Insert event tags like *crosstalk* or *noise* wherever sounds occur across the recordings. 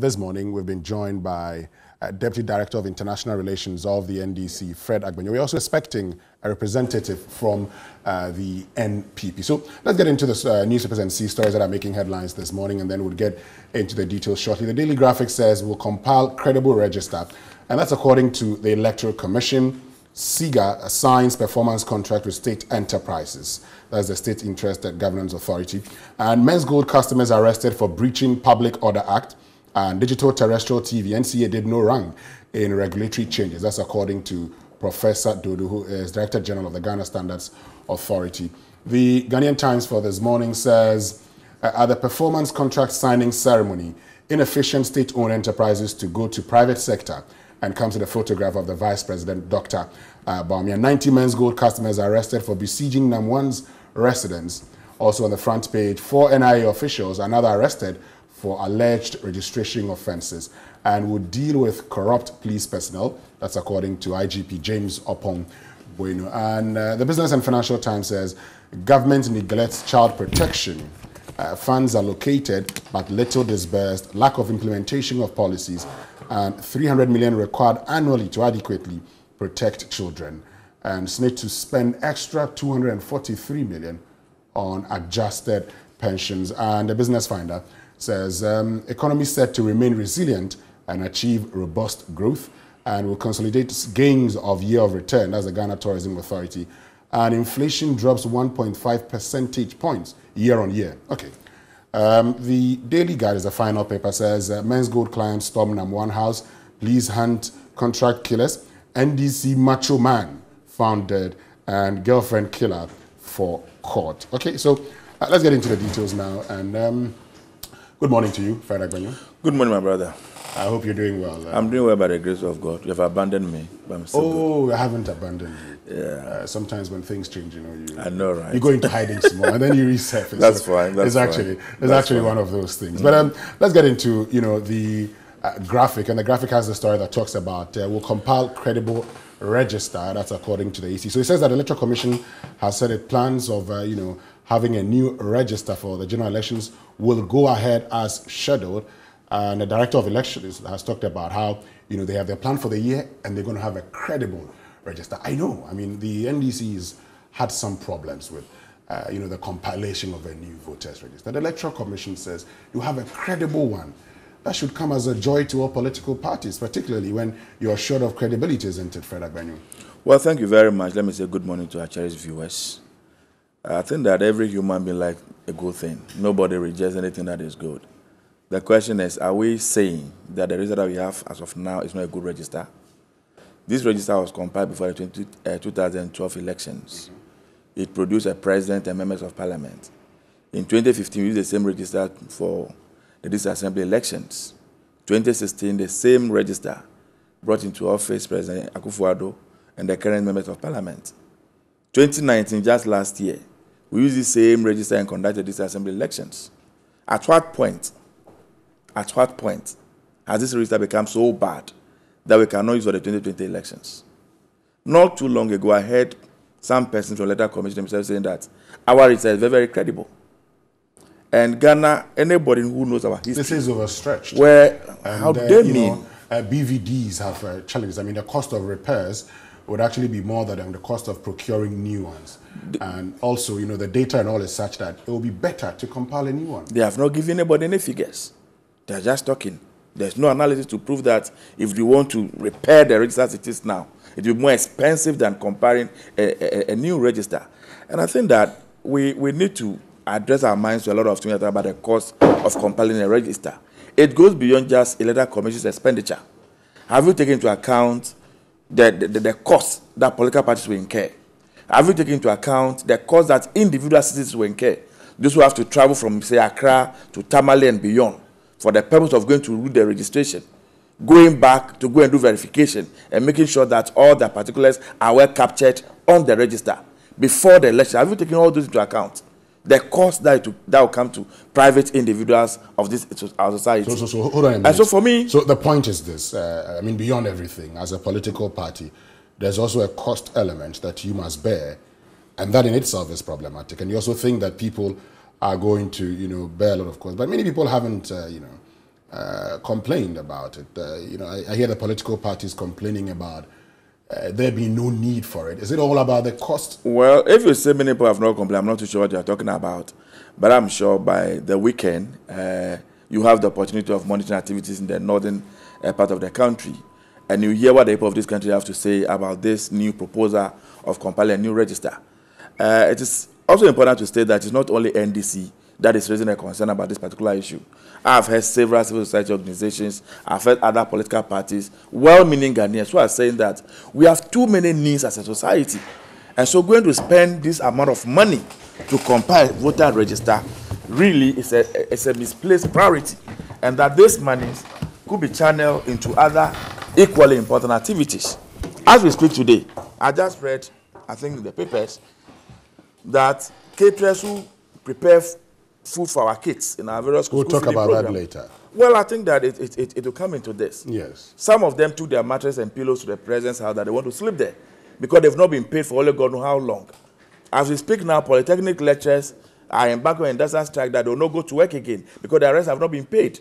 This morning, we've been joined by uh, Deputy Director of International Relations of the NDC, Fred Agbenyo. We're also expecting a representative from uh, the NPP. So let's get into the uh, newspapers and see stories that are making headlines this morning, and then we'll get into the details shortly. The Daily Graphic says we'll compile credible register, and that's according to the Electoral Commission. SIGA assigns performance contract with state enterprises. That's the State Interest and Governance Authority. And Men's Gold customers arrested for breaching Public Order Act and digital terrestrial TV, NCA did no wrong in regulatory changes. That's according to Professor Dodu, who is Director General of the Ghana Standards Authority. The Ghanaian Times for this morning says, uh, at the performance contract signing ceremony, inefficient state-owned enterprises to go to private sector and comes to the photograph of the Vice President, Dr. Uh, Baumia. 90 men's gold customers arrested for besieging Namwan's residence. Also on the front page, four NIA officials, another arrested for alleged registration offences and would deal with corrupt police personnel. That's according to IGP James Opong Bueno. And uh, the Business and Financial Times says government neglects child protection. Uh, funds allocated but little disbursed, lack of implementation of policies, and 300 million required annually to adequately protect children. And SNIT to spend extra 243 million on adjusted pensions. And the Business Finder says um, economy set to remain resilient and achieve robust growth and will consolidate gains of year of return. as the Ghana Tourism Authority. And inflation drops 1.5 percentage points year on year. Okay. Um, the Daily Guide is a final paper says uh, men's gold climbs storm number one house. Please hunt contract killers. NDC macho man found dead and girlfriend killer for court. Okay, so uh, let's get into the details now. And um, good morning to you, Fred Agbanyo. Good morning, my brother. I hope you're doing well. Uh, I'm doing well by the grace of God. You have abandoned me, but I'm still Oh, good. I haven't abandoned you. Yeah. Uh, sometimes when things change, you know, you I know, right? You go into hiding some more, and then you resurface. *laughs* that's so fine. That's it's actually it's that's actually fine. one of those things. Mm. But um, let's get into you know the uh, graphic, and the graphic has a story that talks about uh, we'll compile credible register. That's according to the EC. So it says that the Electoral Commission has said it plans of uh, you know having a new register for the general elections will go ahead as scheduled. And the director of elections has talked about how you know they have their plan for the year and they're going to have a credible register. I know. I mean, the NDC has had some problems with. Uh, you know, the compilation of a new voters register. The Electoral Commission says you have a credible one. That should come as a joy to all political parties, particularly when you are short of credibility, isn't it, Fred Well, thank you very much. Let me say good morning to our cherished viewers. I think that every human being likes a good thing. Nobody rejects anything that is good. The question is, are we saying that the register that we have as of now is not a good register? This register was compiled before the 20, uh, 2012 elections. It produced a president and members of parliament. In 2015, we used the same register for the disassembly elections. 2016, the same register brought into office President Akufo-Addo and the current members of parliament. 2019, just last year, we use the same register and conducted these assembly elections. At what point, at what point has this register become so bad that we cannot use for the 2020 elections? Not too long ago, I heard some persons from letter commission themselves saying that our register is very, very credible. And Ghana, anybody who knows our history. This is overstretched. Where, and, how do dare me? Know, uh, BVDs have uh, challenges. I mean, the cost of repairs would actually be more than the cost of procuring new ones. and also, you know, the data and all is such that it will be better to compile a new one. They have not given anybody any figures. They are just talking. There's no analysis to prove that if we want to repair the register as it is now, it will be more expensive than comparing a, a, a new register. And I think that we, we need to address our minds to a lot of things about the cost of compiling a register. It goes beyond just electoral commission's expenditure. Have you taken into account the, the, the, cost that political parties will incur? Have you taken into account the cost that individual citizens will incur? Those who have to travel from, say, Accra to Tamale and beyond for the purpose of going to do the registration, going back to go and do verification, and making sure that all the particulars are well captured on the register before the election. Have you taken all those into account? the cost that that will come to private individuals of this our society. So, so, so hold on. And minute. so for me, so the point is this: uh, I mean, beyond everything, as a political party, there's also a cost element that you must bear, and that in itself is problematic. And you also think that people are going to, you know, bear a lot of cost, but many people haven't, uh, you know, uh, complained about it. Uh, you know, I, I hear the political parties complaining about uh, there be no need for it? Is it all about the cost? Well, if you say many people have not complained, I'm not too sure what you're talking about. But I'm sure by the weekend, uh, you have the opportunity of monitoring activities in the northern uh, part of the country. And you hear what the people of this country have to say about this new proposal of compiling a new register. Uh, it is also important to state that it's not only NDC that is raising a concern about this particular issue. I've heard several civil society organizations, I've heard other political parties, well-meaning Ghanaians who are saying that we have too many needs as a society. And so going to spend this amount of money to compile voter register really is a, a misplaced priority. And that this money could be channeled into other equally important activities. As we speak today, I just read, I think, in the papers that caterers who prepare food for our kids in our various schools. We'll talk about program. that later. Well, I think that it, it, it, it, will come into this. Yes. Some of them took their mattress and pillows to their presence house that they want to sleep there because they've not been paid for only God knows how long. As we speak now, polytechnic lecturers are embarking on industrial strike that they will not go to work again because their rents have not been paid.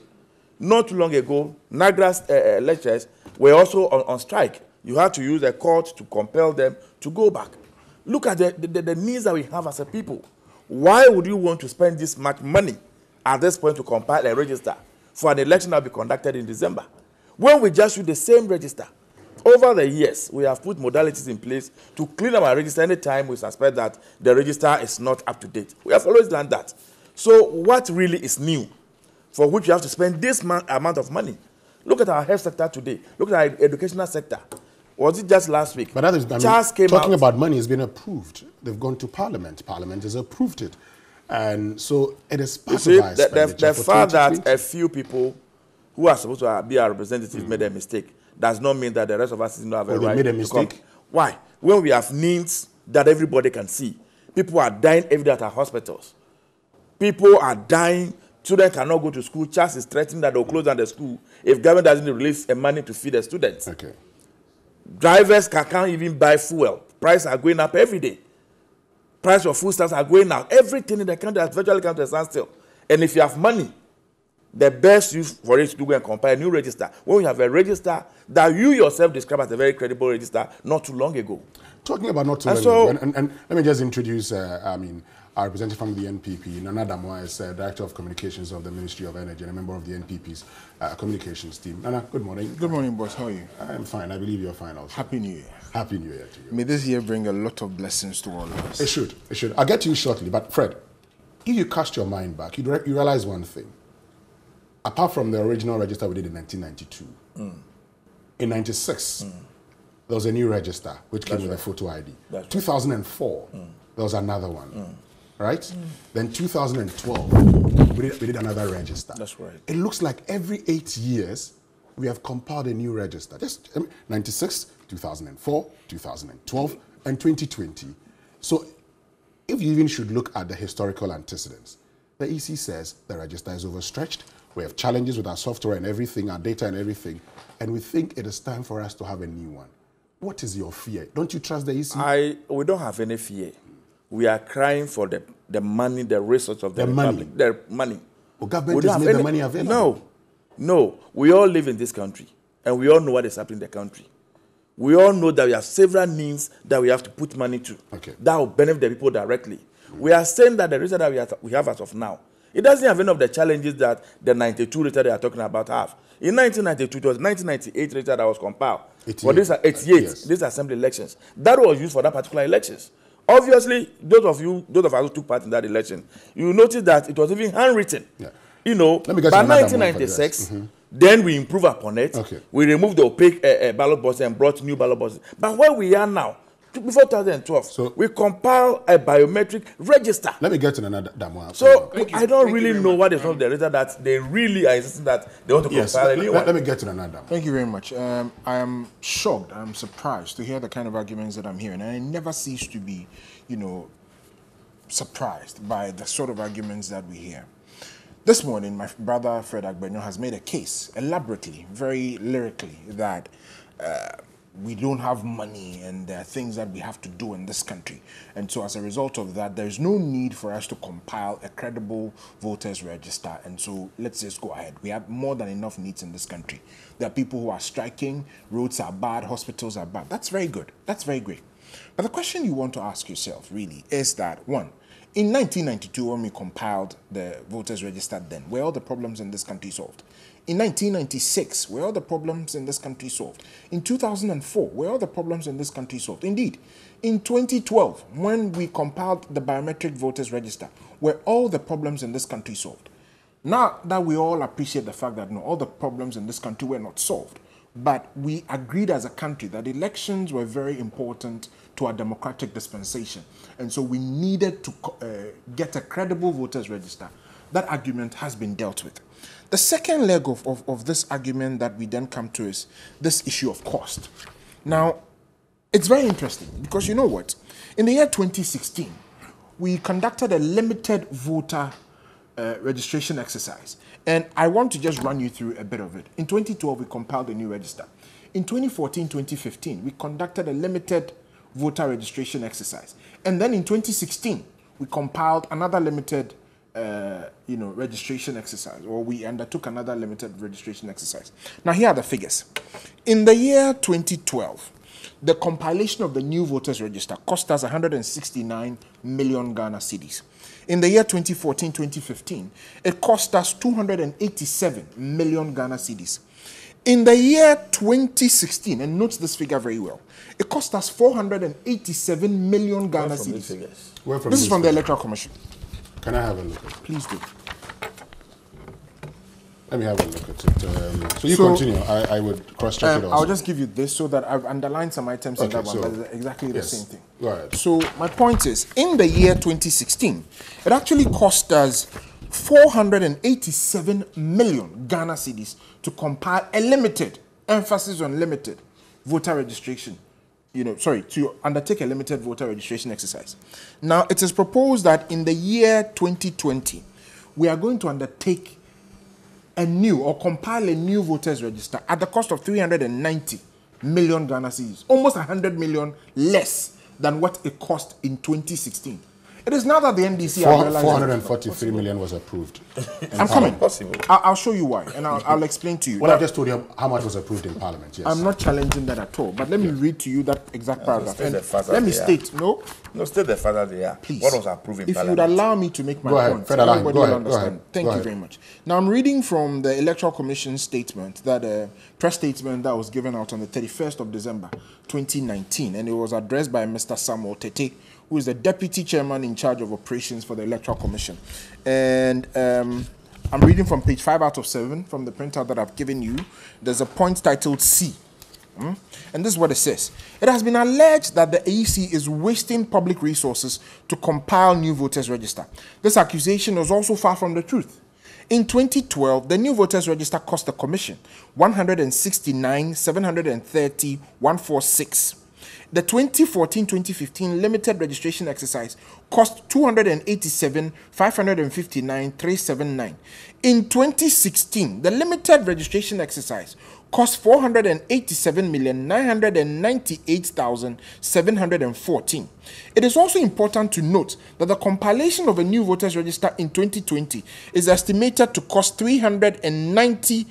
Not too long ago, NAGRA's uh, uh lecturers were also on, on strike. You had to use the court to compel them to go back. Look at the, the, the needs that we have as a people. Why would you want to spend this much money at this point to compile a register for an election that will be conducted in December? When we just use the same register, over the years, we have put modalities in place to clean up our register anytime we suspect that the register is not up to date. We have always done that. So what really is new for which you have to spend this amount of money? Look at our health sector today. Look at our educational sector. Was it just last week? But that is, I mean, came talking out. about money has been approved. They've gone to Parliament. Parliament has approved it. And so it is part see, of the, the, the fact that a few people who are supposed to be our representatives mm. made a mm. mistake does not mean that the rest of us don't have well, a oh, right. They made a mistake. Come. Why? When we have needs that everybody can see, people are dying every day at our hospitals. People are dying. Children cannot go to school. Church is threatening that they'll close down the school if government doesn't release money to feed the students. Okay. Drivers can't even buy fuel. Prices are going up every day price of foodstuffs are going up. Everything in the country has virtually come to a standstill. And if you have money, the best use for it to go and compile a new register. When you have a register that you yourself describe as a very credible register not too long ago. Talking about not too and long so, ago, and, and, and, let me just introduce, uh, I mean, our representative from the NPP, Nana Damwa, is uh, Director of Communications of the Ministry of Energy and a member of the NPP's uh, communications team. Nana, good morning. Good morning, boss. How are you? I'm fine. I believe you're fine also. Happy New Year. Happy New Year to you. May this year bring a lot of blessings to all of us. It should. It should. I'll get to you shortly, but Fred, if you cast your mind back, you, you realize one thing. Apart from the original register we did in 1992, mm. in 96, mm. there was a new register which That's came right. with a photo ID. That's 2004, right. Mm. there was another one. Mm. Right? Mm. Then 2012, we did, we did another register. That's right. It looks like every eight years, we have compiled a new register. Just I mean, 96, 2004, 2012, and 2020. So if you even should look at the historical antecedents, the EC says the register is overstretched, we have challenges with our software and everything, our data and everything, and we think it is time for us to have a new one. What is your fear? Don't you trust the EC? I, we don't have any fear. We are crying for the, the money, the resource of the, the Republic, money. the money. Well, government has made any, the money available. No, no. We all live in this country, and we all know what is happening in the country. we all know that we have several means that we have to put money to okay. that will benefit the people directly. Mm. We are saying that the research that we, have, we have as of now, it doesn't have any of the challenges that the 92 research they are talking about have. In 1992, it was 1998 research that was compiled. 88. Well, these are 88, uh, yes. these assembly elections. That was used for that particular elections. Obviously, those of you, those of us who took part in that election, you notice that it was even handwritten. Yeah. You know, Let me get by 1996, Then we improve upon it. Okay. We remove the opaque uh, uh, ballot boxes and brought new ballot boxes. But where we are now, before 2012, so, we compile a biometric register. Let me get to another one. So I don't really know much. what is not the register that they really are insisting that they want to yes, compile. Let, let, let me get to another. one. Thank you very much. Um, I am shocked. I'm surprised to hear the kind of arguments that I'm hearing, and I never cease to be, you know, surprised by the sort of arguments that we hear. This morning, my brother Fred Agbenyo has made a case, elaborately, very lyrically, that uh, we don't have money and there are things that we have to do in this country. And so as a result of that, there is no need for us to compile a credible voters register. And so let's just go ahead. We have more than enough needs in this country. There are people who are striking, roads are bad, hospitals are bad. That's very good. That's very great. But the question you want to ask yourself really is that one, in 1992, when we compiled the voters register then, were all the problems in this country solved? In 1996, were all the problems in this country solved? In 2004, were all the problems in this country solved? Indeed, in 2012, when we compiled the biometric voters register, were all the problems in this country solved? Now that we all appreciate the fact that no, all the problems in this country were not solved, but we agreed as a country that elections were very important to our democratic dispensation. And so we needed to uh, get a credible voters register. That argument has been dealt with. The second leg of, of, of this argument that we then come to is this issue of cost. Now, it's very interesting because you know what? In the year 2016, we conducted a limited voter uh, registration exercise. And I want to just run you through a bit of it. In 2012, we compiled a new register. In 2014 2015, we conducted a limited voter registration exercise. And then in 2016, we compiled another limited uh, you know, registration exercise, or we undertook another limited registration exercise. Now, here are the figures. In the year 2012, the compilation of the new voters register cost us 169 million Ghana cedis. In the year 2014 2015, it cost us 287 million Ghana cedis. In the year 2016, and note this figure very well, it cost us 487 million Ghana cedis. This is from the Electoral Commission. Can I have a look? Please do. Let me have a look at it. Um, so you so, continue. I, I would cross-check um, it also. I'll just give you this so that I've underlined some items okay, in that so one, but exactly yes. the same thing. Right. So my point is, in the year 2016, it actually cost us 487 million Ghana cedis to compile a limited, emphasis on limited, voter registration. You know, sorry, to undertake a limited voter registration exercise. Now, it is proposed that in the year 2020, we are going to undertake a new or compile a new voters register at the cost of 390 million Ghana cedis, almost 100 million less than what it cost in 2016. It is now that the NDC. Four, 443 million was approved. I'm coming. Possible. I'll, show you why, and I'll, I'll explain to you. Well, I just told you how much was approved in Parliament. Yes. I'm not challenging that at all. But let me yeah. read to you that exact paragraph. Yeah, let me state no. No, state the father. they are. Please. What was approved in if Parliament? If you'd allow me to make my go point, ahead, everybody will ahead, understand. Thank go you ahead. very much. Now I'm reading from the Electoral Commission statement that uh, press statement that was given out on the 31st of December, 2019, and it was addressed by Mr. Samuel Tete who is the deputy chairman in charge of operations for the Electoral Commission. And um, I'm reading from page 5 out of 7 from the printout that I've given you. There's a point titled C. Hmm? And this is what it says. It has been alleged that the AEC is wasting public resources to compile new voters register. This accusation is also far from the truth. In 2012, the new voters register cost the commission 169,730,146 the 2014-2015 limited registration exercise cost 287,559,379. In 2016, the limited registration exercise cost 487,998,714. It is also important to note that the compilation of a new voters register in 2020 is estimated to cost 390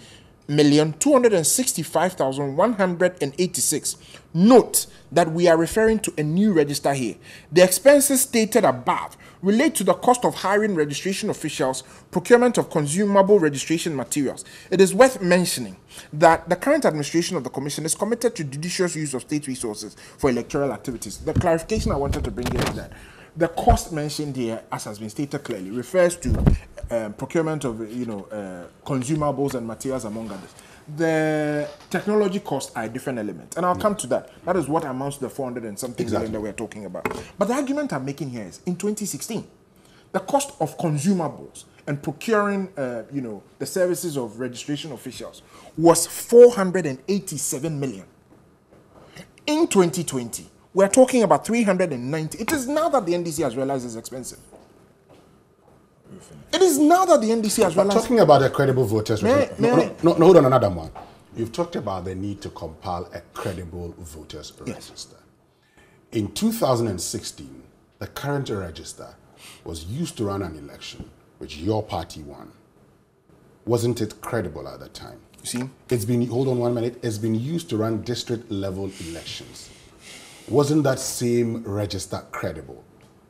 million two hundred and sixty five thousand one hundred and eighty six. Note that we are referring to a new register here. The expenses stated above relate to the cost of hiring registration officials, procurement of consumable registration materials. It is worth mentioning that the current administration of the Commission is committed to judicious use of state resources for electoral activities. The clarification I wanted to bring here is that the cost mentioned here, as has been stated clearly, refers to uh, procurement of you know uh, consumables and materials, among others the technology costs are a different element, and I'll come to that. That is what amounts to the 400 and something exactly. million that we're talking about. But the argument I'm making here is in 2016, the cost of consumables and procuring, uh, you know, the services of registration officials was 487 million. In 2020, we're talking about 390. It is now that the NDC has realized it's expensive. It is now that the NDC has realized. Talking about a credible voters. May, no, may no, no, no, hold on, another one. You've talked about the need to compile a credible voters register. Yes. In 2016, the current register was used to run an election, which your party won. Wasn't it credible at that time? You see? It's been, hold on one minute, it's been used to run district level elections. Wasn't that same register credible?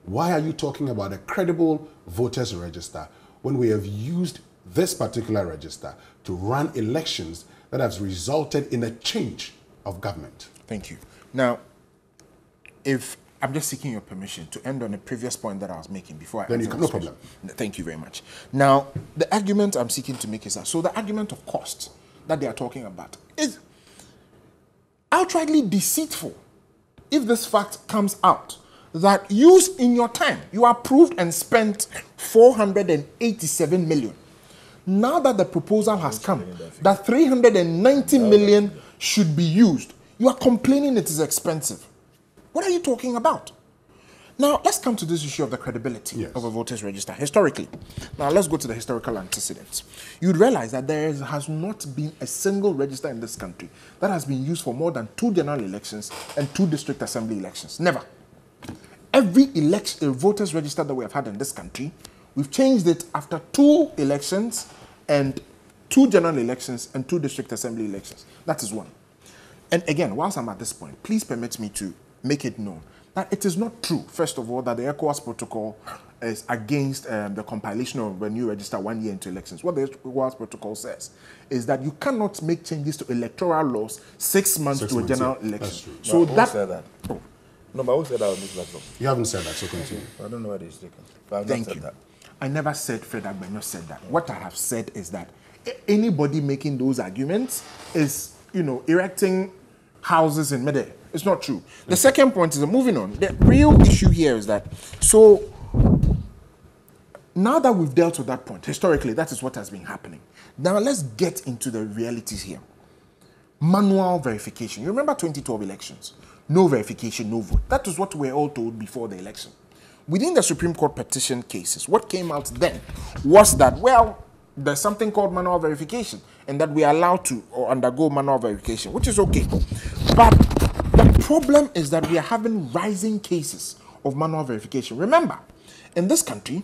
Why are you talking about a credible voters register when we have used this particular register to run elections that has resulted in a change of government? Thank you. Now, if I'm just seeking your permission to end on a previous point that I was making before I then you can, no problem. Thank you very much. Now, the argument I'm seeking to make is that so the argument of cost that they are talking about is outrightly deceitful if this fact comes out that used in your time. You approved and spent 487 million. Now that the proposal has come, that 390 million should be used, you are complaining it is expensive. What are you talking about? Now, let's come to this issue of the credibility yes. of a voter's register historically. Now, let's go to the historical antecedents. You'd realize that there has not been a single register in this country that has been used for more than two general elections and two district assembly elections. Never every election uh, voters register that we have had in this country, we've changed it after two elections and two general elections and two district assembly elections. That is one. And again, whilst I'm at this point, please permit me to make it known that it is not true, first of all, that the ECOWAS protocol is against um, the compilation of when you register one year into elections. What the ECOWAS protocol says is that you cannot make changes to electoral laws six months six to months a general election. So that, that. Oh, no, but who said that on this platform? You haven't said that, so continue. I don't know he's taken. But I've Thank you. That. I never said Fred Agbeno said that. What I have said is that anybody making those arguments is, you know, erecting houses in midair. It's not true. The second point is moving on. The real issue here is that so now that we've dealt with that point, historically, that is what has been happening. Now let's get into the realities here. Manual verification. You remember 2012 elections? no verification, no vote. That is what we're all told before the election. Within the Supreme Court petition cases, what came out then was that, well, there's something called manual verification and that we are allowed to or undergo manual verification, which is okay. But the problem is that we are having rising cases of manual verification. Remember, in this country,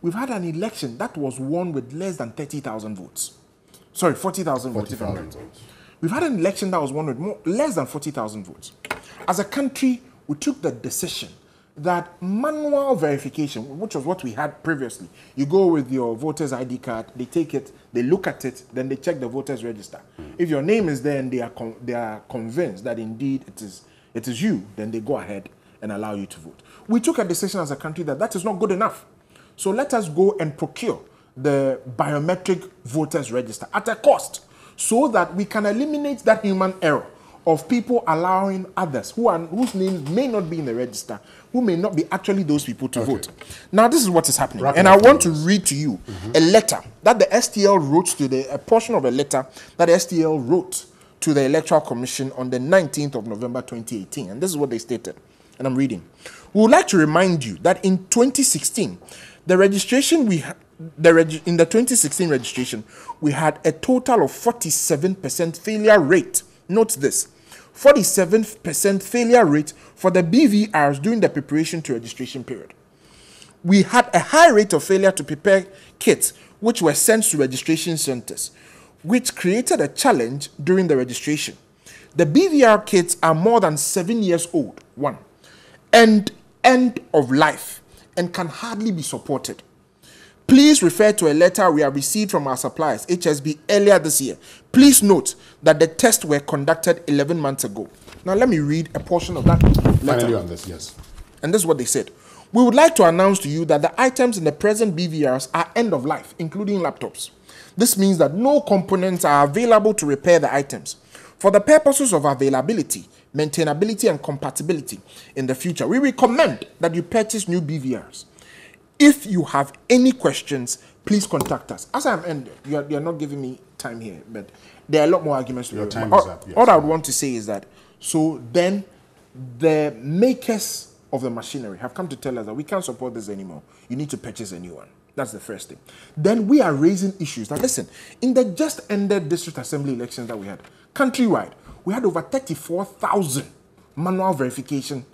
we've had an election that was won with less than 30,000 votes. Sorry, 40,000 40, votes. We've had an election that was won with more, less than 40,000 votes. As a country, we took the decision that manual verification, which was what we had previously, you go with your voter's ID card, they take it, they look at it, then they check the voter's register. If your name is there and they are, they are convinced that indeed it is, it is you, then they go ahead and allow you to vote. We took a decision as a country that that is not good enough. So let us go and procure the biometric voters register at a cost so that we can eliminate that human error of people allowing others who are whose names may not be in the register, who may not be actually those people to okay. vote. Now, this is what is happening, and I want to read to you mm -hmm. a letter that the STL wrote to the a portion of a letter that the STL wrote to the Electoral Commission on the 19th of November 2018, and this is what they stated. And I'm reading. We would like to remind you that in 2016, the registration we the reg in the 2016 registration, we had a total of 47% failure rate. Note this 47% failure rate for the BVRs during the preparation to registration period. We had a high rate of failure to prepare kits which were sent to registration centers, which created a challenge during the registration. The BVR kits are more than seven years old, one, and end of life, and can hardly be supported. Please refer to a letter we have received from our suppliers, HSB, earlier this year. Please note that the tests were conducted 11 months ago. Now, let me read a portion of that letter. Finally on this, yes. And this is what they said. We would like to announce to you that the items in the present BVRs are end of life, including laptops. This means that no components are available to repair the items. For the purposes of availability, maintainability, and compatibility in the future, we recommend that you purchase new BVRs. If you have any questions, please contact us. As I'm ending, you are, you are not giving me time here, but there are a lot more arguments to Your time all, up. Yes. All I would want to say is that so then the makers of the machinery have come to tell us that we can't support this anymore. You need to purchase a new one. That's the first thing. Then we are raising issues. Now, listen, in the just ended district assembly elections that we had, countrywide, we had over 34,000 manual verification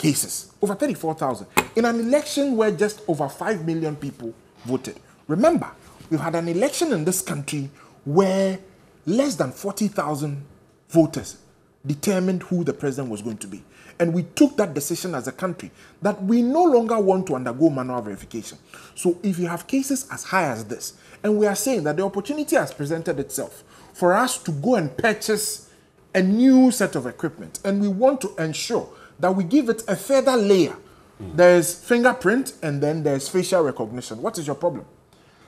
cases, over 34,000, in an election where just over 5 million people voted. Remember, we've had an election in this country where less than 40,000 voters determined who the president was going to be. And we took that decision as a country that we no longer want to undergo manual verification. So if you have cases as high as this, and we are saying that the opportunity has presented itself for us to go and purchase a new set of equipment, and we want to ensure that we give it a further layer. Mm. There's fingerprint and then there's facial recognition. What is your problem?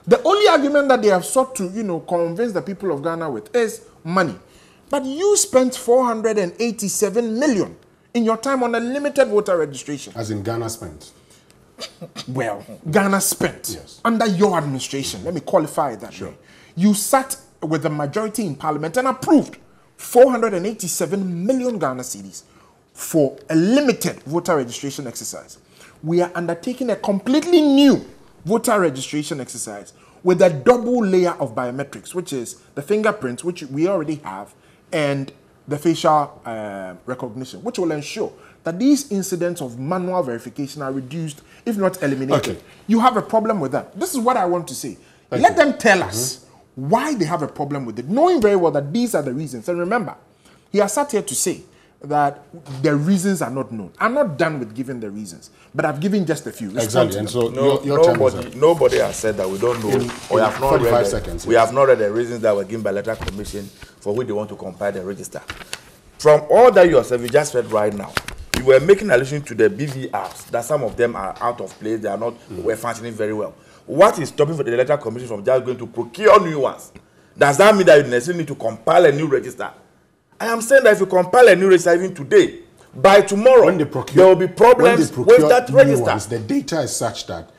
The only argument that they have sought to, you know, convince the people of Ghana with is money. But you spent 487 million in your time on a limited voter registration. As in Ghana spent. *coughs* well, Ghana spent yes. under your administration. Let me qualify that. Sure. Way. You sat with the majority in parliament and approved 487 million Ghana cedis for a limited voter registration exercise. We are undertaking a completely new voter registration exercise with a double layer of biometrics, which is the fingerprints, which we already have, and the facial uh, recognition, which will ensure that these incidents of manual verification are reduced, if not eliminated. Okay. You have a problem with that. This is what I want to say. Thank Let you. them tell mm -hmm. us why they have a problem with it, knowing very well that these are the reasons. And remember, he has sat here to say that the reasons are not known. I'm not done with giving the reasons, but I've given just a few. It's exactly. And so no, your, your nobody, nobody has said that we don't know. In, we have not read. The, seconds, we have not read the reasons that were given by Electoral Commission for which they want to compile the register. From all that yourself you just said right now, you were making allusion to the BV apps that some of them are out of place. They are not mm. were functioning very well. What is stopping for the Electoral Commission from just going to procure new ones? Does that mean that you necessarily need to compile a new register? I am saying that if you compile a new register even today, by tomorrow when they procure, there will be problems with that register. Ones, the data is such that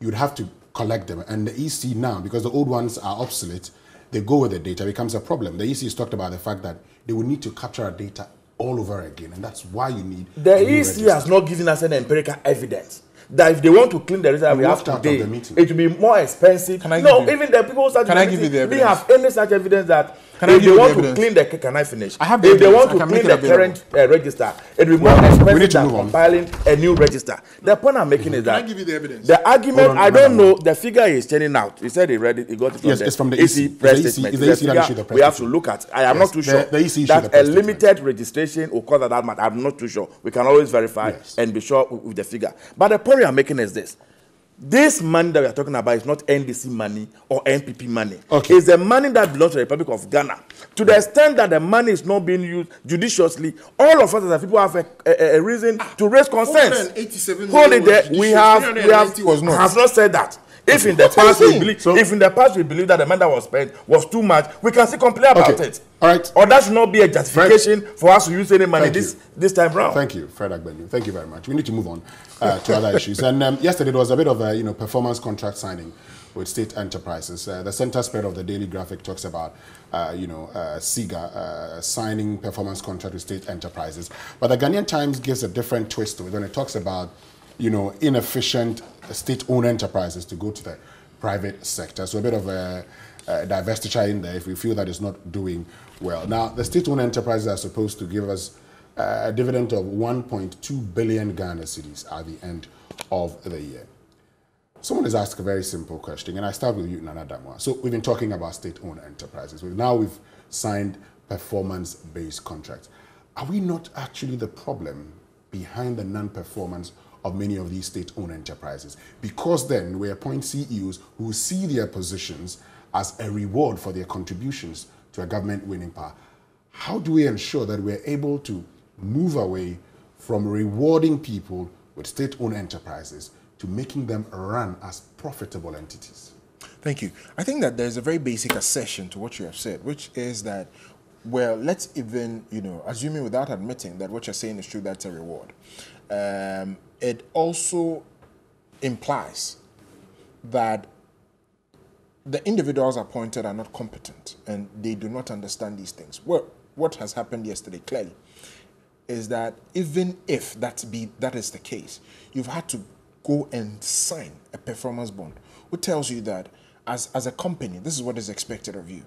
you'd have to collect them. And the EC now, because the old ones are obsolete, they go with the data, becomes a problem. The EC has talked about the fact that they will need to capture our data all over again, and that's why you need the EC has not given us any empirical evidence. That if they want to clean the register we have today, it will be more expensive. Can I no, even the people who start Can I give you the evidence? they have any such evidence that can if I they want the to clean the can I finish? I have if they want to clean the current uh, register, it will be compiling a new register. The point I'm making mm -hmm. is that Can I give you the evidence? The argument on, I don't know. The figure is turning out. He said he read it. He got it from yes, the, it's from the EC, EC press the EC, statement. The EC the press we have to look at. I am yes, not too sure the EC that a limited registration will cause that much. I'm not too sure. We can always verify and be sure with the figure. But the point I'm making is this. this money that we are talking about is not ndc money or npp money okay it's the money that belongs to the republic of ghana to the extent that the money is not being used judiciously all of us as people have a, a, a reason to raise ah, concerns hold it there we have we have, not. have not said that If in the past we believe, so, if in the past we believe that the money that was spent was too much, we can still complain about okay. it. All right. Or that should not be a justification Fred, for us to use any money this you. this time round. Thank you, Fred Agbendu. Thank you very much. We need to move on uh, to other issues. And um, yesterday there was a bit of a you know performance contract signing with state enterprises. Uh, the center spread of the Daily Graphic talks about, uh, you know, uh, SIGA uh, signing performance contract with state enterprises. But the Ghanaian Times gives a different twist to it when it talks about you know, inefficient state-owned enterprises to go to the private sector. So a bit of a, a divestiture in there if we feel that it's not doing well. Now, the state-owned enterprises are supposed to give us a dividend of 1.2 billion Ghana cedis at the end of the year. Someone has asked a very simple question, and I start with you, Nana Damwa. So we've been talking about state-owned enterprises. Now we've signed performance-based contracts. Are we not actually the problem behind the non-performance of many of these state-owned enterprises because then we appoint CEOs who see their positions as a reward for their contributions to a government winning power. How do we ensure that we're able to move away from rewarding people with state owned enterprises to making them run as profitable entities? Thank you. I think that there's a very basic accession to what you have said, which is that, well, let's even, you know, assuming without admitting that what you're saying is true, that's a reward. Um, it also implies that the individuals appointed are not competent and they do not understand these things. Well, what has happened yesterday clearly is that even if that be that is the case, you've had to go and sign a performance bond, which tells you that as, as a company, this is what is expected of you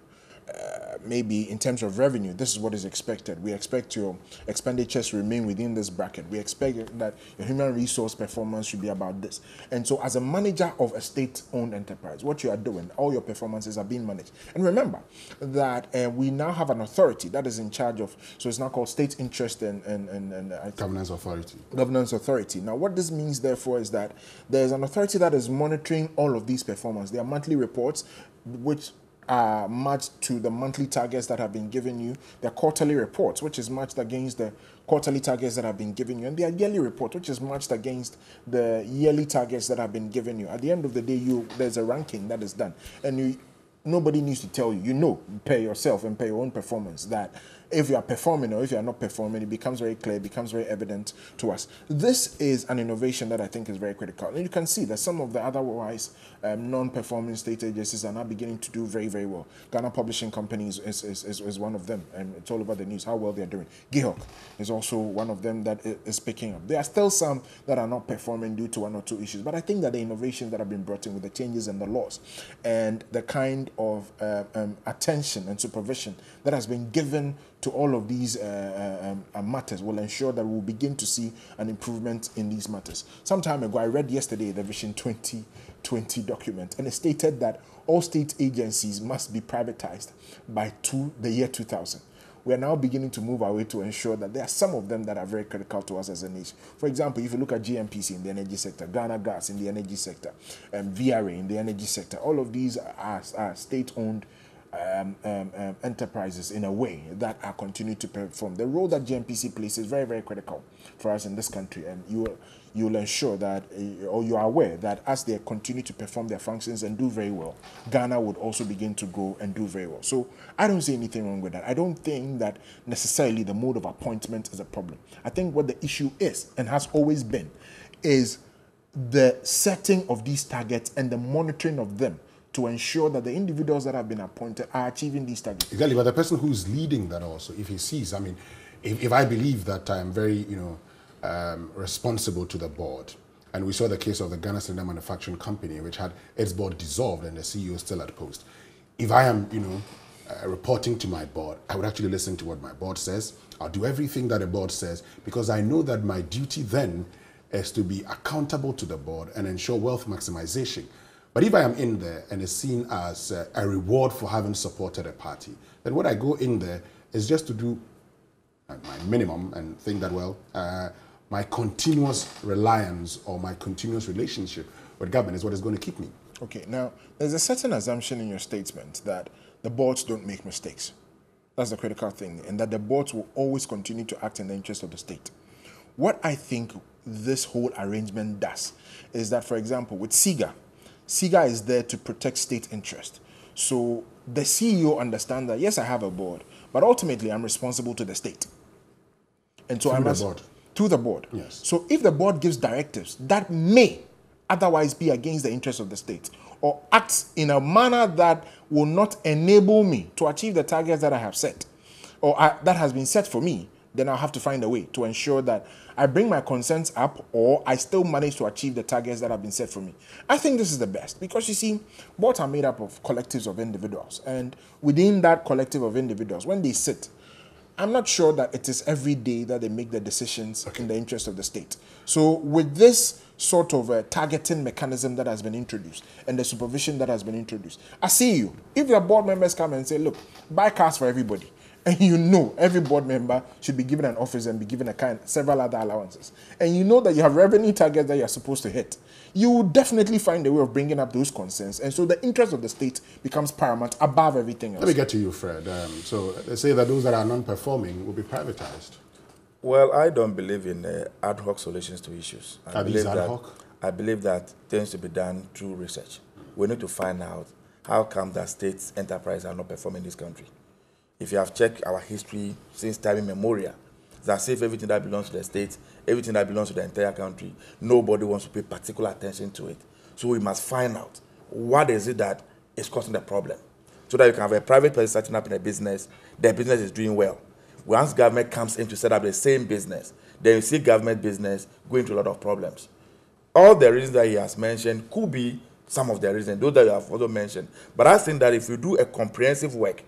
maybe in terms of revenue, this is what is expected. We expect your expenditures to remain within this bracket. We expect that your human resource performance should be about this. And so, as a manager of a state owned enterprise, what you are doing, all your performances are being managed. And remember that uh, we now have an authority that is in charge of, so it's now called State Interest and, and, and, and Governance Authority. Governance Authority. Now, what this means, therefore, is that there's an authority that is monitoring all of these performance. There are monthly reports which uh, matched to the monthly targets that have been given you, the quarterly reports, which is matched against the quarterly targets that have been given you, and the yearly report, which is matched against the yearly targets that have been given you. At the end of the day, you there's a ranking that is done, and you nobody needs to tell you. You know, pay yourself and pay your own performance that if you are performing or if you are not performing, it becomes very clear, becomes very evident to us. This is an innovation that I think is very critical. And you can see that some of the otherwise um, non-performing state agencies are now beginning to do very, very well. Ghana Publishing Company is, is, is, is one of them, and it's all over the news how well they're doing. Gihok is also one of them that is picking up. There are still some that are not performing due to one or two issues, but I think that the innovations that have been brought in with the changes and the laws and the kind of uh, um, attention and supervision that has been given to all of these uh, uh, um, uh matters will ensure that we'll begin to see an improvement in these matters. Some time ago, I read yesterday the Vision 2020 document, and it stated that all state agencies must be privatized by two, the year 2000 we are now beginning to move our way to ensure that there are some of them that are very critical to us as a nation. For example, if you look at GMPC in the energy sector, Ghana Gas in the energy sector, and um, VRA in the energy sector, all of these are, are state owned um, um, um, enterprises in a way that are continuing to perform. The role that GMPC plays is very, very critical for us in this country, and you you'll ensure that, eh, or you are aware that as they continue to perform their functions and do very well, Ghana would also begin to grow and do very well. So I don't see anything wrong with that. I don't think that necessarily the mode of appointment is a problem. I think what the issue is and has always been is the setting of these targets and the monitoring of them to ensure that the individuals that have been appointed are achieving these targets. Exactly, but the person who's leading that also, if he sees, I mean, if, if I believe that I'm very, you know, um, responsible to the board, and we saw the case of the Ghana Cylinder Manufacturing Company, which had its board dissolved and the CEO still at post. If I am, you know, uh, reporting to my board, I would actually listen to what my board says. I'll do everything that the board says because I know that my duty then is to be accountable to the board and ensure wealth maximization. But if I am in there and it's seen as uh, a reward for having supported a party, then what I go in there is just to do uh, my minimum and think that, well, uh, my continuous reliance or my continuous relationship with government is what is going to keep me. Okay, now there's a certain assumption in your statement that the boards don't make mistakes. That's the critical thing, and that the boards will always continue to act in the interest of the state. What I think this whole arrangement does is that, for example, with SIGA, SIGA is there to protect state interest. So the CEO understands that yes, I have a board, but ultimately I'm responsible to the state. And so I must board. to the board. Yes. So if the board gives directives that may otherwise be against the interests of the state or acts in a manner that will not enable me to achieve the targets that I have set or I, uh, that has been set for me, then I'll have to find a way to ensure that I bring my concerns up or I still manage to achieve the targets that have been set for me. I think this is the best because you see, boards are made up of collectives of individuals, and within that collective of individuals, when they sit, I'm not sure that it is every day that they make the decisions okay. in the interest of the state. So, with this sort of uh, targeting mechanism that has been introduced and the supervision that has been introduced, I see you. If your board members come and say, Look, buy cars for everybody, and you know every board member should be given an office and be given a kind several other allowances, and you know that you have revenue targets that you are supposed to hit, you will definitely find a way of bringing up those concerns. And so the interest of the state becomes paramount above everything else. Let me get to you, Fred. Um, so they say that those that are non performing will be privatized. Well, I don't believe in uh, ad hoc solutions to issues. I are believe ad that, hoc? I believe that things to be done through research. We need to find out how come that states' enterprises are not performing in this country if you have checked our history since time immemorial, that if everything that belongs to the state, everything that belongs to the entire country, nobody wants to pay particular attention to it. So we must find out what is it that is causing the problem. So that you can have a private person setting up in a business, their business is doing well. Once government comes in to set up the same business, then you see government business going to a lot of problems. All the reasons that he has mentioned could be some of the reasons, those that you have also mentioned. But I think that if you do a comprehensive work,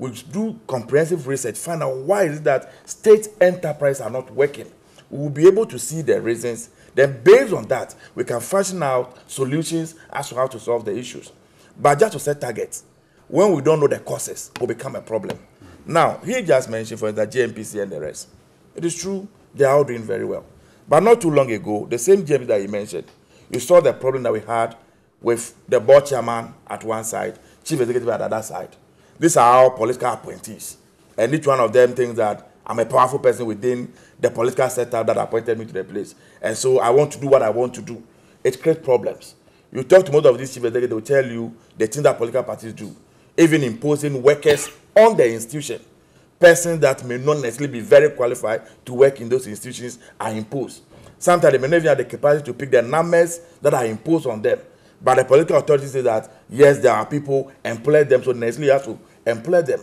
we do comprehensive research, find out why is it that state enterprises are not working. We will be able to see the reasons. Then based on that, we can fashion out solutions as to how to solve the issues. But just to set targets, when we don't know the causes, will become a problem. Now, he just mentioned, for the GMPC and the rest. It is true, they are all doing very well. But not too long ago, the same GMPC that he mentioned, you saw the problem that we had with the board chairman at one side, chief executive at the other side. These are all political appointees. And each one of them thinks that I'm a powerful person within the political setup that appointed me to the place. And so I want to do what I want to do. It creates problems. You talk to most of these chief they will tell you the things that political parties do, even imposing workers on the institution. Persons that may not necessarily be very qualified to work in those institutions are imposed. Sometimes they may not even have the capacity to pick the numbers that are imposed on them. But the political authorities say that, yes, there are people, employed them, so necessarily you have to employ them.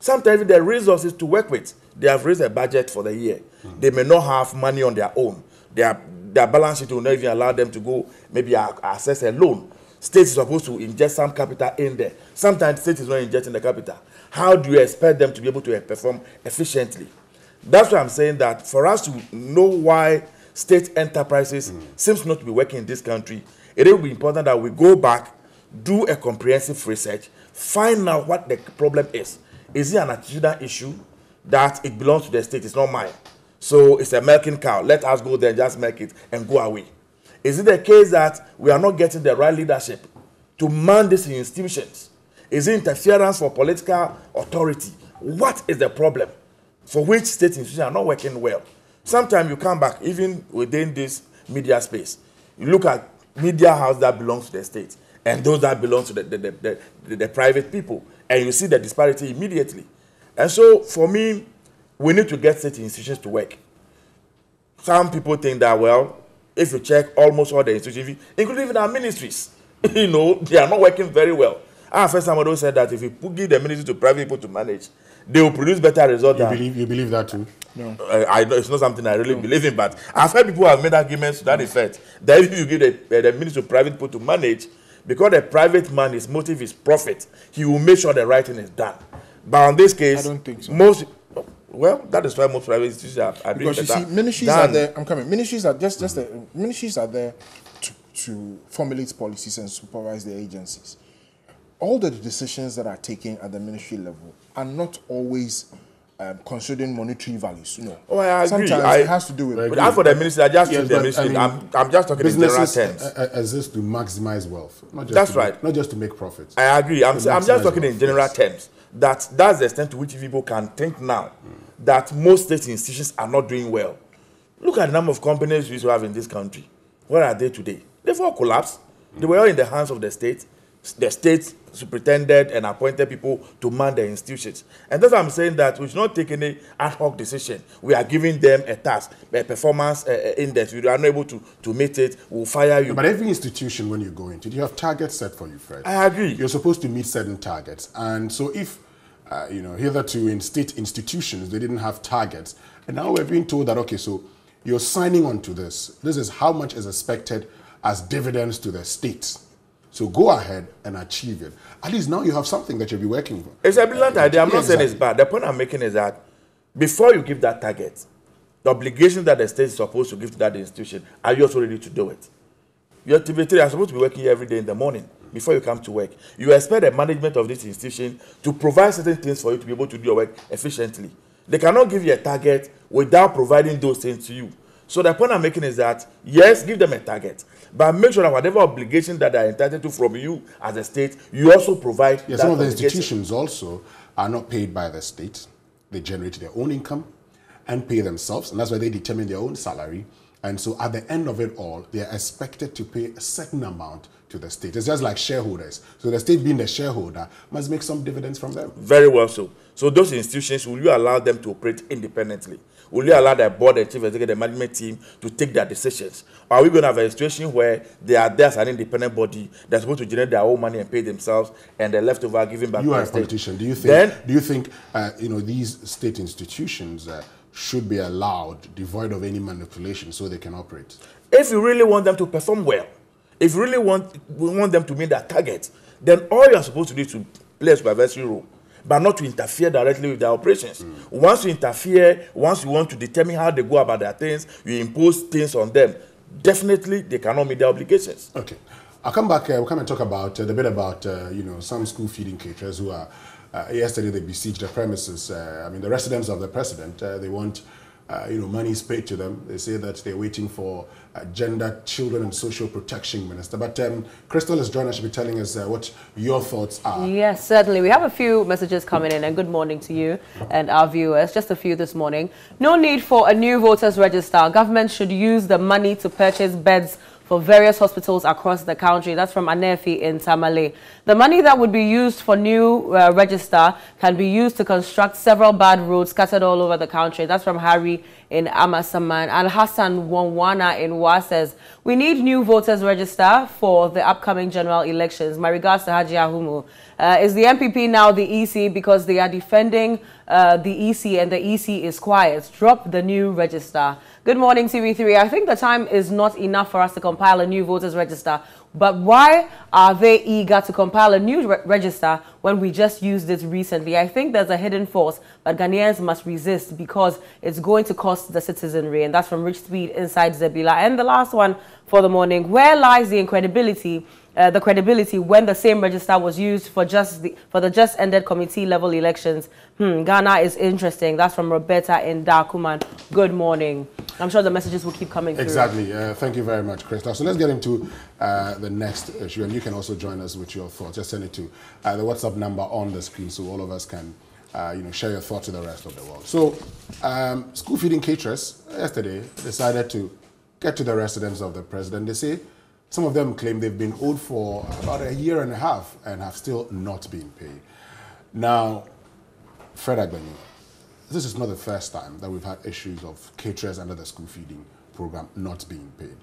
Sometimes the resources to work with, they have raised a budget for the year. Mm. They may not have money on their own. Their, their balance sheet will not even allow them to go maybe uh, access a loan. State is supposed to inject some capital in there. Sometimes state is not injecting the capital. How do you expect them to be able to perform efficiently? That's why I'm saying that for us to know why state enterprises mm. seems not to be working in this country, it will be important that we go back, do a comprehensive research, Find out what the problem is. Is it an attitudinal issue that it belongs to the state? It's not mine. So it's a milking cow. Let us go there just milk it and go away. Is it the case that we are not getting the right leadership to man these institutions? Is it interference for political authority? What is the problem for which state institutions are not working well? Sometimes you come back, even within this media space, you look at media house that belongs to the state. and those that belong to the, the, the, the, the private people. And you see the disparity immediately. And so, for me, we need to get certain institutions to work. Some people think that, well, if you check almost all the institutions, including even our ministries, *laughs* you know, they are not working very well. Our ah, first somebody said that if you give the ministry to private people to manage, they will produce better results. You believe you believe that too? No, I, it's not something I really no. believe in. But I've heard people have made arguments to that effect. That if you give the, uh, the ministry to private people to manage, because a private man, his motive is profit. He will make sure the right thing is done. But on this case, I don't think so. Most, well, that is why most private institutions are, are because you see, ministries than, are there. I'm coming. Ministries are just just mm -hmm. the, ministries are there to, to formulate policies and supervise the agencies. All the decisions that are taken at the ministry level are not always um, considering monetary values. You know, oh, I agree. Sometimes I, it has to do with. But as for the minister, I just yes, the minister. I mean, I'm, I'm just talking in general terms. Uh, uh, exist to maximize wealth. Not just that's to, right. Not just to make profits. I agree. I'm, I'm just talking in general yes. terms. That that's the extent to which people can think now mm. that most state institutions are not doing well. Look at the number of companies we have in this country. Where are they today? They've all collapsed. Mm. They were all in the hands of the state. the state superintended and appointed people to man the institutions. And that's why I'm saying that we should not take any ad hoc decision. We are giving them a task, a performance uh, index. we are not able to, to meet it, we'll fire you. But every institution, when you go into it, you have targets set for you first. I agree. You're supposed to meet certain targets. And so if, uh, you know, hitherto in state institutions, they didn't have targets. And now we're being told that, okay, so you're signing on to this. This is how much is expected as dividends to the states. So go ahead and achieve it. At least now you have something that you'll be working for. It's a brilliant idea. I'm yeah, not exactly. saying it's bad. The point I'm making is that before you give that target, the obligation that the state is supposed to give to that institution, are you also ready to do it? Your TV3 are supposed to be working every day in the morning before you come to work. You expect the management of this institution to provide certain things for you to be able to do your work efficiently. They cannot give you a target without providing those things to you. So the point I'm making is that yes, give them a target, but make sure that whatever obligation that they're entitled to from you as a state, you also provide. Yeah, some of the institutions also are not paid by the state; they generate their own income and pay themselves, and that's why they determine their own salary. And so, at the end of it all, they are expected to pay a certain amount to the state. It's just like shareholders. So the state, being the shareholder, must make some dividends from them. Very well so. So those institutions, will you allow them to operate independently? Will you allow the board, the chief executive, the management team to take their decisions? Or are we going to have a situation where they are there as an independent body that's supposed to generate their own money and pay themselves and they're left over giving back? You are a politician. Do you think, then, do you, think uh, you know, these state institutions uh, should be allowed, devoid of any manipulation, so they can operate? If you really want them to perform well, if you really want, we want them to meet their targets, then all you're supposed to do is to play a supervisory role but not to interfere directly with their operations. Mm. Once you interfere, once you want to determine how they go about their things, you impose things on them. Definitely, they cannot meet their obligations. Okay. I'll come back. Uh, we'll come and talk about uh, the bit about uh, you know some school feeding caterers who are uh, yesterday they besieged the premises. Uh, I mean the residence of the president. Uh, they want Uh, you know, money is paid to them. They say that they're waiting for uh, Gender, Children and Social Protection Minister. But um, Crystal is joining us. She'll be telling us uh, what your thoughts are. Yes, certainly. We have a few messages coming in, and good morning to you and our viewers. Just a few this morning. No need for a new voters register. Government should use the money to purchase beds for various hospitals across the country. That's from Anefi in Tamale. The money that would be used for new uh, register can be used to construct several bad roads scattered all over the country. That's from Harry in Amasaman. Al Hassan Wanwana in Wa says, We need new voters register for the upcoming general elections. My regards to Haji Ahumu. Uh, is the MPP now the EC because they are defending uh, the EC and the EC is quiet? Drop the new register. Good morning, TV3. I think the time is not enough for us to compile a new voters register. But why are they eager to compile a new re register when we just used it recently? I think there's a hidden force that Ghanaians must resist because it's going to cost the citizenry. And that's from Rich Speed inside Zebila. And the last one for the morning. Where lies the incredibility uh, the credibility when the same register was used for just the, for the just ended committee level elections. Hmm, Ghana is interesting. That's from Roberta in Dakuman. Good morning. I'm sure the messages will keep coming through. Exactly. Uh, thank you very much, Krista. So let's get into uh, the next issue, and you can also join us with your thoughts. Just send it to uh, the WhatsApp number on the screen so all of us can. Uh, you know, share your thoughts with the rest of the world. So, um, school feeding caterers yesterday decided to get to the residence of the president. They say some of them claim they've been owed for about a year and a half and have still not been paid. Now, Fred Agbanyi, this is not the first time that we've had issues of caterers under the school feeding program not being paid.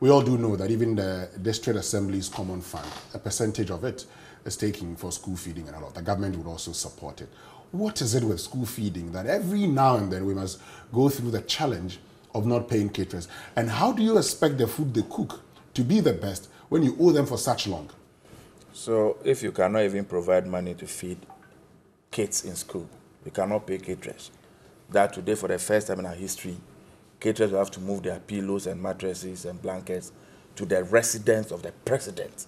We all do know that even the district assembly's common fund, a percentage of it is taken for school feeding and a lot. The government would also support it. What is it with school feeding that every now and then we must go through the challenge of not paying caterers? And how do you expect the food they cook to be the best when you owe them for such long? So, if you cannot even provide money to feed kids in school, you cannot pay caterers. That today, for the first time in our history, caterers will have to move their pillows and mattresses and blankets to the residence of the president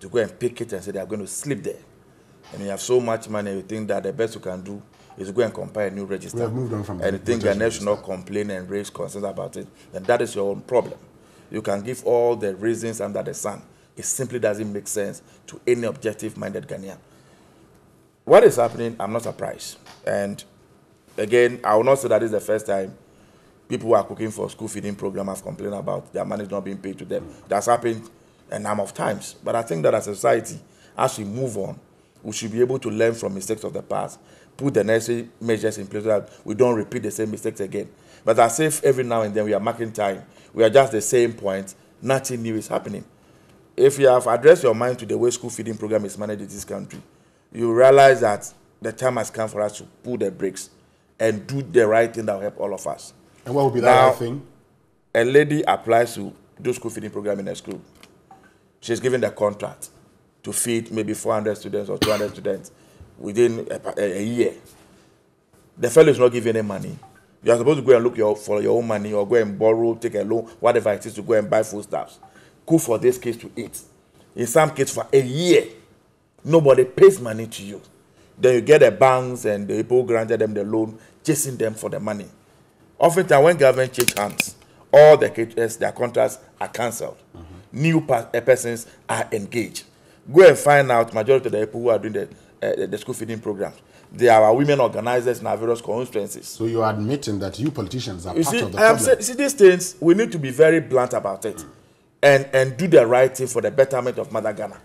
to go and pick it and say they are going to sleep there. And you have so much money, you think that the best you can do is go and compile a new register. We have moved on from and you think Ghanaians should not complain and raise concerns about it, then that is your own problem. You can give all the reasons under the sun. It simply doesn't make sense to any objective minded Ghanaian. What is happening, I'm not surprised. And again, I will not say that this is the first time people who are cooking for school feeding program have complained about their money not being paid to them. That's happened a number of times. But I think that as a society, as we move on, we should be able to learn from mistakes of the past, put the necessary measures in place so that we don't repeat the same mistakes again. But as if every now and then we are marking time, we are just the same point, nothing new is happening. If you have addressed your mind to the way school feeding program is managed in this country, you realize that the time has come for us to pull the brakes and do the right thing that will help all of us. And what would be that now, thing? A lady applies to do school feeding program in a school. She's given the contract to feed maybe 400 students or 200 students within a, a, a year. The fellow is not giving any money. You are supposed to go and look your, for your own money or go and borrow, take a loan, whatever it is to go and buy foodstuffs. Cook for this case to eat. In some kids for a year, nobody pays money to you. Then you get the banks and the people granted them the loan, chasing them for the money. Oftentimes, when government change hands, all the cases, their contracts are cancelled. Mm-hmm. New uh, persons are engaged. Go and find out majority of the people who are doing the, uh, the, school feeding programs. They are our women organizers in our various constituencies. So you're admitting that you politicians are you part see, of the I problem. Said, see, these things, we need to be very blunt about it mm. and, and do the right thing for the betterment of Mother Ghana.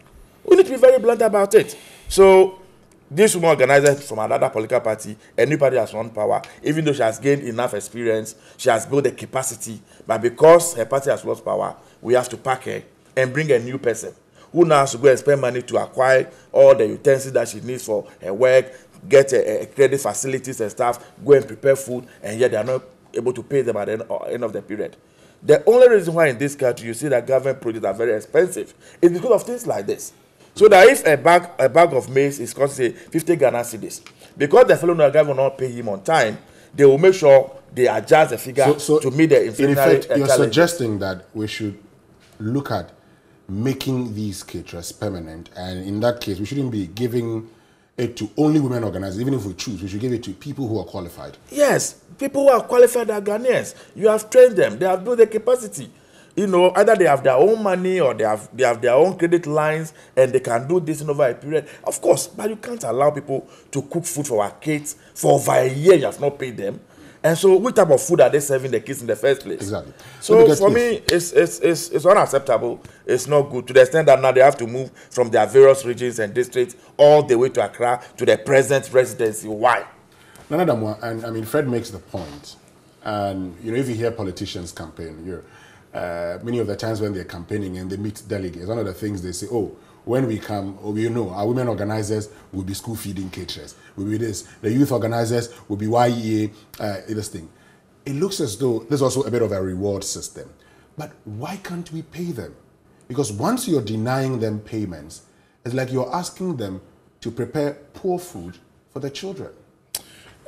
We need to be very blunt about it. So this woman organizer from another political party and new party has won power even though she has gained enough experience she has built the capacity but because her party has lost power we have to pack her and bring a new person who now has to go and spend money to acquire all the utensils that she needs for her work, get a, a credit facilities and stuff, go and prepare food, and yet they are not able to pay them at the uh, end of the period. The only reason why in this country you see that government projects are very expensive is because of things like this. So that if a bag a bag of maize is costing say 50 Ghana cedis, because the fellow government will not pay him on time, they will make sure they adjust the figure so, so to meet the inflationary. In effect, uh, you're challenge. suggesting that we should look at making these caterers permanent. And in that case, we shouldn't be giving it to only women organizers. Even if we choose, we should give it to people who are qualified. Yes, people who are qualified are Ghanaians. You have trained them. They have built the capacity. You know, either they have their own money or they have they have their own credit lines and they can do this in over a period. Of course, but you can't allow people to cook food for our kids for over a year. You have not paid them. And so, which type of food are they serving the kids in the first place? Exactly. So, for me, it's, it's, it's, it's unacceptable. It's not good to the extent that now they have to move from their various regions and districts all the way to Accra to the present residency. Why? None of them and I mean, Fred makes the point. And, you know, if you hear politicians campaign, you uh, many of the times when they're campaigning and they meet delegates, one of the things they say, oh, when we come, oh, you know, our women organizers will be school feeding caterers, will be this. The youth organizers will be YEA, uh, this thing. It looks as though there's also a bit of a reward system. But why can't we pay them? Because once you're denying them payments, it's like you're asking them to prepare poor food for the children.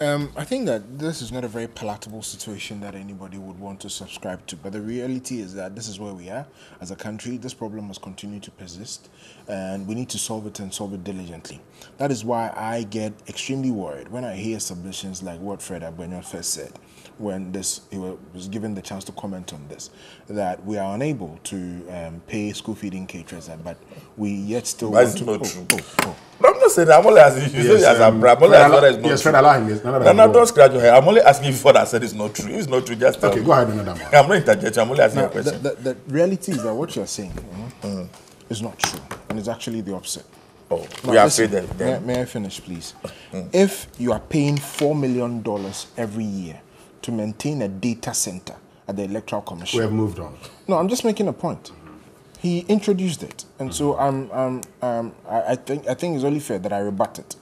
Um, I think that this is not a very palatable situation that anybody would want to subscribe to. But the reality is that this is where we are as a country. This problem must continue to persist, and we need to solve it and solve it diligently. That is why I get extremely worried when I hear submissions like what Fred Abueno first said when this he was given the chance to comment on this that we are unable to um, pay school feeding caterers, uh, but we yet still. want to. That is not true. Oh, oh, I'm not saying that. I'm only asking you. Yes, as um, I'm only yes, true. allow him. Yes, no, no, no, don't scratch your head. I'm only asking you for that. I said it's not true. It's not true. Just tell okay. Me. Go ahead, another one. I'm not interjecting. I'm only asking now, a question. The, the, the reality is that what you're saying mm-hmm. is not true, and it's actually the opposite. Oh, now, we are listen, paid them. May, may I finish, please? Mm. If you are paying four million dollars every year to maintain a data center at the Electoral Commission. We have moved on. No, I'm just making a point. He introduced it, and so I'm, I'm, um, I, think, I think it's only fair that I rebut it.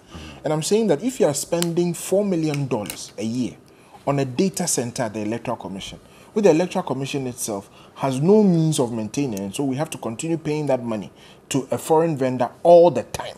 And I'm saying that if you are spending $4 million a year on a data center at the Electoral Commission, with the Electoral Commission itself has no means of maintaining, so we have to continue paying that money to a foreign vendor all the time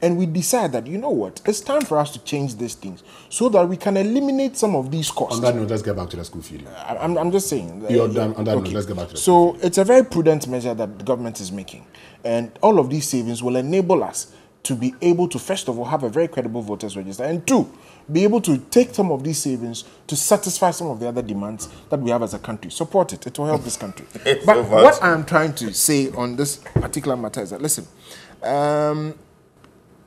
and we decide that, you know what, it's time for us to change these things so that we can eliminate some of these costs. On that note, let's get back to the school feeding. I'm, I'm just saying. You're done. On that okay. note, let's get back to that. So it's a very prudent measure that the government is making. And all of these savings will enable us to be able to, first of all, have a very credible voters register, and two, be able to take some of these savings to satisfy some of the other demands that we have as a country. Support it, it will help this country. *laughs* but so what I'm trying to say on this particular matter is that, listen, um,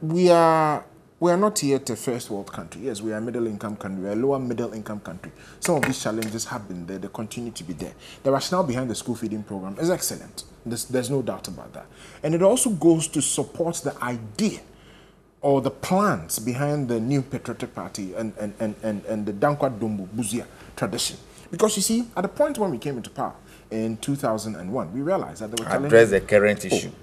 we are we are not yet a first world country. Yes, we are a middle income country, we are a lower middle income country. Some of these challenges have been there, they continue to be there. The rationale behind the school feeding program is excellent. There's, there's no doubt about that. And it also goes to support the idea or the plans behind the new patriotic party and, and, and, and, and the Dankwa Dumbu Buzia tradition. Because you see, at the point when we came into power in 2001, we realized that there were challenges. Address the current oh, issue. Oh,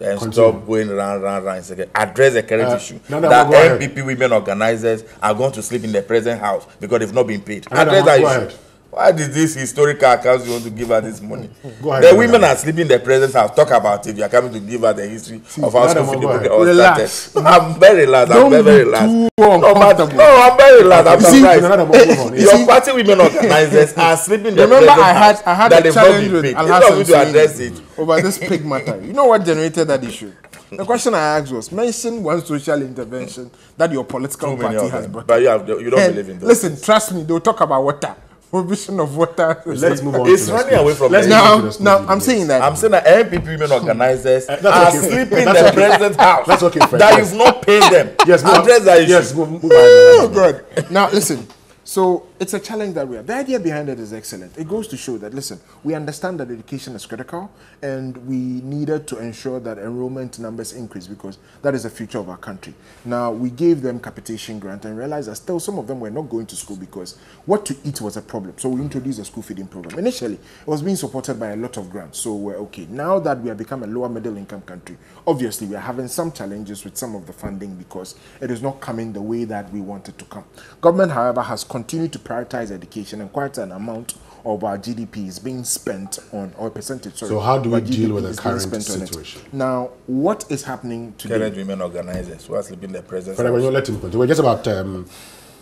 and eh, stop going round, round, round. Second. Address the current uh, issue no, no, that MPP women organizers are going to sleep in the present house because they've not been paid. Address that issue. Ahead why is this historical accounts you want to give her this money? *laughs* Go ahead, the women are sleeping in the presence. I've talked about it. You are coming to give her the history See, of how school feeding all started. I'm very relaxed. I'm very relaxed. Too no, no, I'm very relaxed. I'm See, surprised. Your party women *laughs* organizers are sleeping in the Remember presence. Remember, I had I had that a challenge with Alhassan to address it over this pig matter. You know what generated that issue? The question I asked was mention one social intervention that your political party has brought. But you, have, you don't eh, believe in those. Listen, trust me, they'll talk about water provision of water. Let's move on. It's running away from Let's now. Now I'm saying that I'm saying that MPP women organizers are okay. sleeping in the president's house. That's okay. Friend. That you've not paid them. yes, move address that issue. Yes, move, move on. Oh God. Now listen. So it's a challenge that we have. The idea behind it is excellent. It goes to show that, listen, we understand that education is critical and we needed to ensure that enrollment numbers increase because that is the future of our country. Now, we gave them capitation grant and realized that still some of them were not going to school because what to eat was a problem. So we introduced a school feeding program. Initially, it was being supported by a lot of grants. So we're okay. Now that we have become a lower middle income country, obviously we are having some challenges with some of the funding because it is not coming the way that we want it to come. Government, however, has continued to prioritize education and quite an amount of our GDP is being spent on, or percentage, sorry. So how do we deal with the current situation? Now, what is happening today? Current women organizers who has been the presence. But I will let him continue. We're just about, um,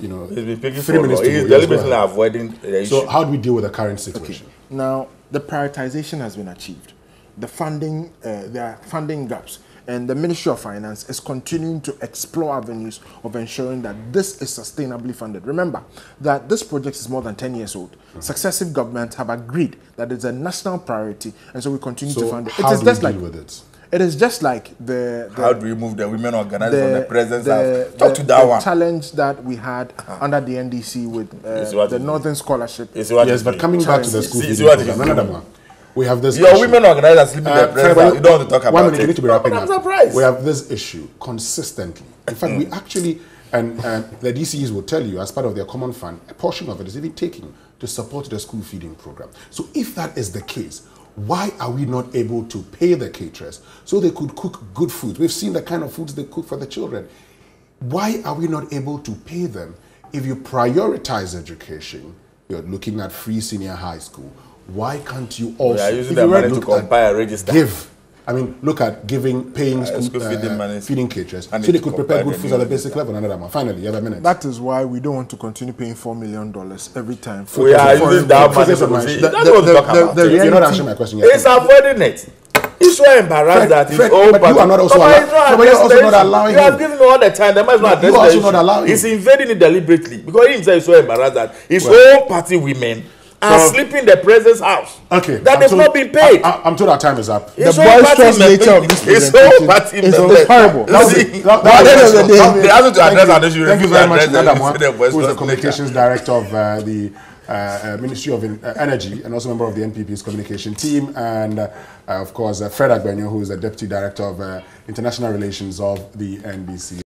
you know, three minutes to go. He's deliberately avoiding the issue. So how do we deal with the current situation? Okay. Now, the prioritization has been achieved. The funding, uh, there are funding gaps. And the Ministry of Finance is continuing to explore avenues of ensuring that this is sustainably funded. Remember that this project is more than 10 years old. Successive governments have agreed that it's a national priority, and so we continue so to fund it. How it is do just we deal like, with it? It is just like the, the how do we move the women organizers the, the presence the, of talk the, to that the one challenge that we had uh-huh. under the NDC with uh, the Northern Scholarship. Yes, but coming back to the school, see, see, we have this. Your issue. women organizers sleeping uh, their friends. You don't want to talk about one minute, it. You need to be wrapping I'm surprised. We have this issue consistently. In fact, we mm. actually, and, and the DCEs will tell you, as part of their common fund, a portion of it is even taken to support the school feeding program. So if that is the case, why are we not able to pay the caterers so they could cook good food? We've seen the kind of foods they cook for the children. Why are we not able to pay them if you prioritize education? You're looking at free senior high school, why can't you also? We are using that money to compare a register. Give. I mean, look at giving, paying uh, school uh, feeding, uh, feeding cages, so they could prepare good food at the basic level. Another one. Finally, you have a minute. That is why we don't want to continue paying four million dollars every time. For we are using that money. That was the, the, the, You're not answering my question yet. It's avoiding it. so embarrassed that his Fred, but you are not also, allow, not but also not allowing. You are giving all the time. They might as well address you also not allowing. He's invading it deliberately because he himself is so embarrassed that his well, own party women and so, sleep in the president's house. Okay. that is not being paid. I, am told our time is up. the boisterous nature of this presentation is horrible. That was, that, that, that was the, answer to address that issue. Thank you very much, Madam One, *laughs* who is the communications director of uh, the uh, uh, Ministry of in, uh, Energy and also member of the NPP's communication team, and uh, of course Fred Agbenyo, who is the deputy director of international relations of the NBC.